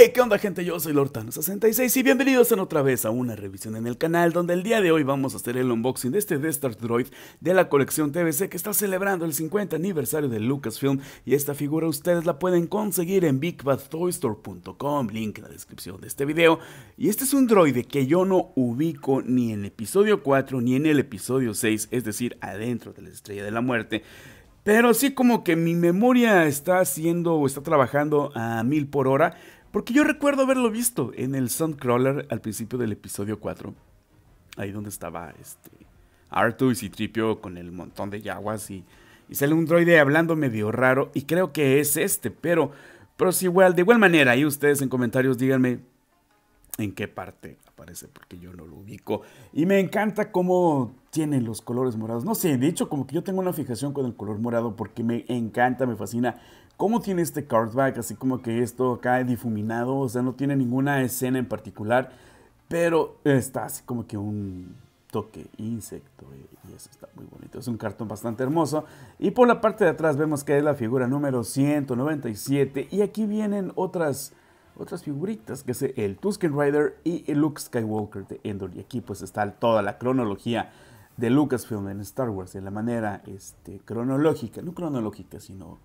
Hey, ¿qué onda gente? Yo soy Lortano66 y bienvenidos en otra vez a una revisión en el canal donde el día de hoy vamos a hacer el unboxing de este Death Star Droid de la colección TVC que está celebrando el 50 aniversario de Lucasfilm y esta figura ustedes la pueden conseguir en BigBadToyStore.com, link en la descripción de este video y este es un droide que yo no ubico ni en el episodio 4 ni en el episodio 6, es decir, adentro de la Estrella de la Muerte pero sí como que mi memoria está haciendo o está trabajando a mil por hora porque yo recuerdo haberlo visto en el Suncrawler al principio del episodio 4. Ahí donde estaba este Artu y Citripio con el montón de yaguas y, sale un droide hablando medio raro. Y creo que es este, pero, pero si igual. De igual manera, ahí ustedes en comentarios díganme en qué parte aparece, porque yo no lo ubico. Y me encanta cómo tiene los colores morados. No sé, de hecho, como que yo tengo una fijación con el color morado porque me encanta, me fascina. ¿Cómo tiene este cardback? Así como que esto cae difuminado, o sea, no tiene ninguna escena en particular, pero está así como que un toque insecto y eso está muy bonito. Es un cartón bastante hermoso. Y por la parte de atrás vemos que es la figura número 197 y aquí vienen otras otras figuritas, que es el Tusken Rider y el Luke Skywalker de Endor. Y aquí pues está toda la cronología de Lucasfilm en Star Wars, de la manera este, cronológica, no cronológica, sino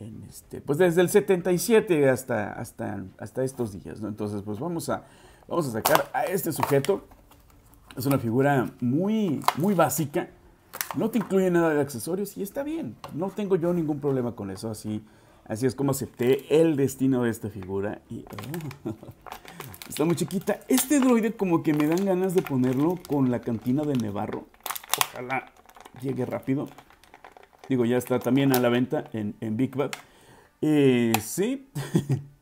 en este, pues desde el 77 hasta, hasta, hasta estos días. ¿no? Entonces, pues vamos a, vamos a sacar a este sujeto. Es una figura muy, muy básica. No te incluye nada de accesorios y está bien. No tengo yo ningún problema con eso. Así, así es como acepté el destino de esta figura. Oh, está muy chiquita. Este droide como que me dan ganas de ponerlo con la cantina de Nevarro. Ojalá llegue rápido. Digo, ya está también a la venta en, Big Bad. Eh, sí.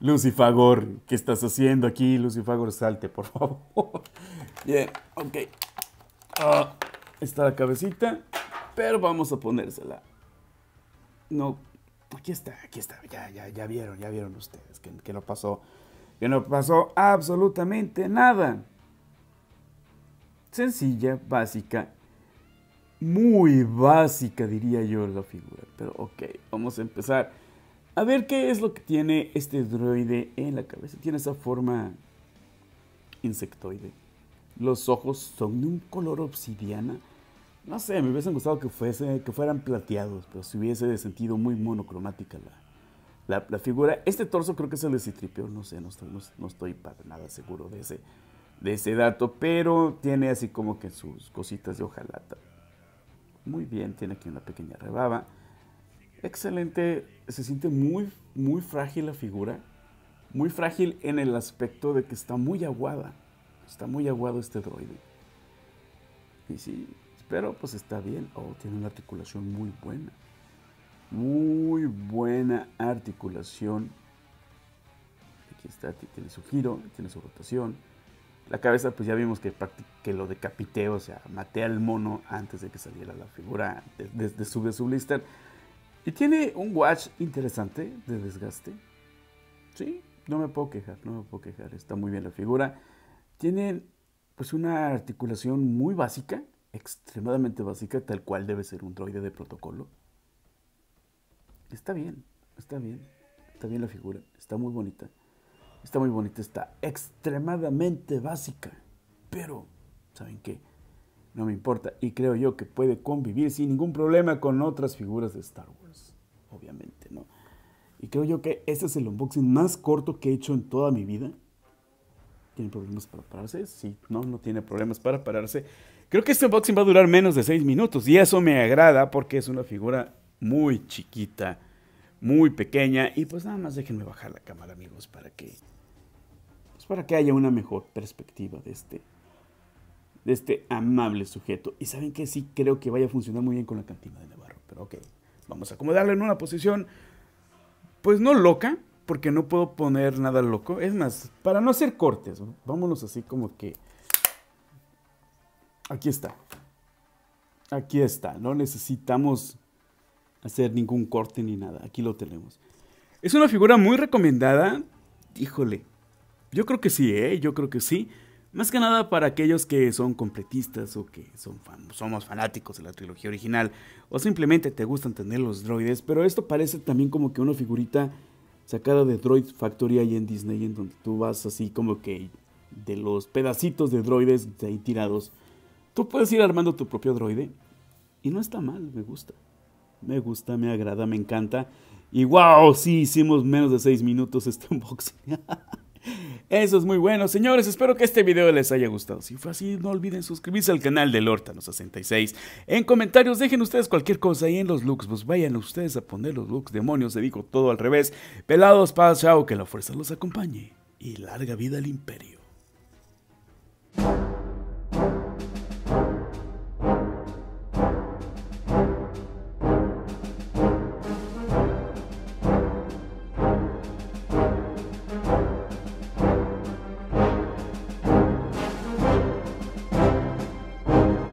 Lucifagor, ¿qué estás haciendo aquí? Lucifagor, salte, por favor. Bien, ok. Ah, está la cabecita, pero vamos a ponérsela. No, aquí está, aquí está. Ya, ya, ya vieron, ya vieron ustedes que, que no pasó. Que no pasó absolutamente nada. Sencilla, básica muy básica, diría yo, la figura. Pero ok, vamos a empezar. A ver qué es lo que tiene este droide en la cabeza. Tiene esa forma insectoide. Los ojos son de un color obsidiana. No sé, me hubiesen gustado que, fuese, que fueran plateados, pero si hubiese sentido muy monocromática la, figura. Este torso creo que es el de Citripeo no sé, no estoy, para nada seguro de ese, de ese dato, pero tiene así como que sus cositas de hojalata. Muy bien, tiene aquí una pequeña rebaba. Excelente, se siente muy, muy frágil la figura. Muy frágil en el aspecto de que está muy aguada. Está muy aguado este droide. Y sí, pero pues está bien. Oh, tiene una articulación muy buena. Muy buena articulación. Aquí está, tiene su giro, tiene su rotación la cabeza, pues ya vimos que, que lo decapité, o sea, maté al mono antes de que saliera la figura desde su, de su blister. Y tiene un watch interesante de desgaste. Sí, no me puedo quejar, no me puedo quejar. Está muy bien la figura. Tiene pues una articulación muy básica, extremadamente básica, tal cual debe ser un droide de protocolo. Está bien, está bien. Está bien la figura, está muy bonita. Está muy bonita, está extremadamente básica, pero ¿saben qué? No me importa y creo yo que puede convivir sin ningún problema con otras figuras de Star Wars, obviamente, ¿no? Y creo yo que este es el unboxing más corto que he hecho en toda mi vida. ¿Tiene problemas para pararse? Sí, no, no tiene problemas para pararse. Creo que este unboxing va a durar menos de 6 minutos y eso me agrada porque es una figura muy chiquita, muy pequeña. Y pues nada más déjenme bajar la cámara, amigos, para que pues, para que haya una mejor perspectiva de este, de este amable sujeto. Y saben que sí creo que vaya a funcionar muy bien con la cantina de Navarro, pero ok, vamos a acomodarlo en una posición, pues no loca, porque no puedo poner nada loco. Es más, para no hacer cortes, vámonos así como que... Aquí está. Aquí está. No necesitamos hacer ningún corte ni nada. Aquí lo tenemos. Es una figura muy recomendada. Híjole, yo creo que sí, ¿eh? Yo creo que sí. Más que nada para aquellos que son completistas o que son somos fanáticos de la trilogía original o simplemente te gustan tener los droides, pero esto parece también como que una figurita sacada de Droid Factory ahí en Disney, en donde tú vas así como que de los pedacitos de droides ahí tirados. Tú puedes ir armando tu propio droide y no está mal, me gusta. Me gusta, me agrada, me encanta. Y wow, sí, hicimos menos de 6 minutos este unboxing. Eso es muy bueno. Señores, espero que este video les haya gustado. Si fue así, no olviden suscribirse al canal del lortano 66 En comentarios dejen ustedes cualquier cosa y en los looks, pues vayan ustedes a poner los looks. Demonios, se dijo todo al revés. Pelados, paz, chao, que la fuerza los acompañe. Y larga vida al imperio.